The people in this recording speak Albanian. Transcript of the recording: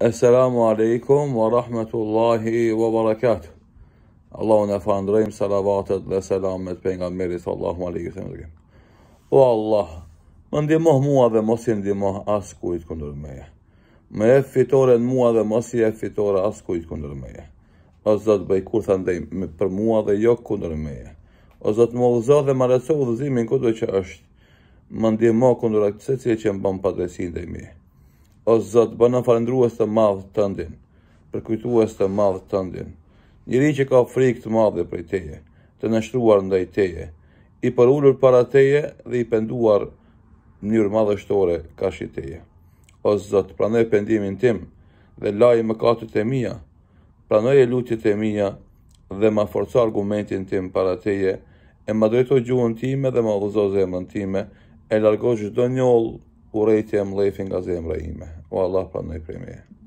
Esselamu alaikum wa rahmetullahi wa barakatuh. Allah unë e fandrejmë salavatet dhe selamet për nga meri së Allahum alaikum alaikum alaikum. O Allah, më ndimoh mua dhe mos i ndimoh as kujt këndur meje. Më e fitore në mua dhe mos i e fitore as kujt këndur meje. O Zotë bëj kur të ndimë për mua dhe jo këndur meje. O Zotë më uzo dhe më rëso u dhëzimin këtëve që është. Më ndimoh këndur akëtëse që që më bëmë patresin dhe meje. O Zot, bëna falendrues të madhë të ndin, përkujtues të madhë të njëri që ka frikë të madhë dhe teje, të nështruar ndaj teje, i përullur para teje dhe i penduar njërë madhështore ka shi teje. O Zot, pranoj pendimin tim dhe laj më e mia. pranoj e lutjet e mia dhe ma forco argumentin tim para teje, e ma drejtoj gjuhën time dhe ma dhëzo zemrën time, e largoj gjithë do Urejtjem lefing azem raime. O Allah, planoj premije.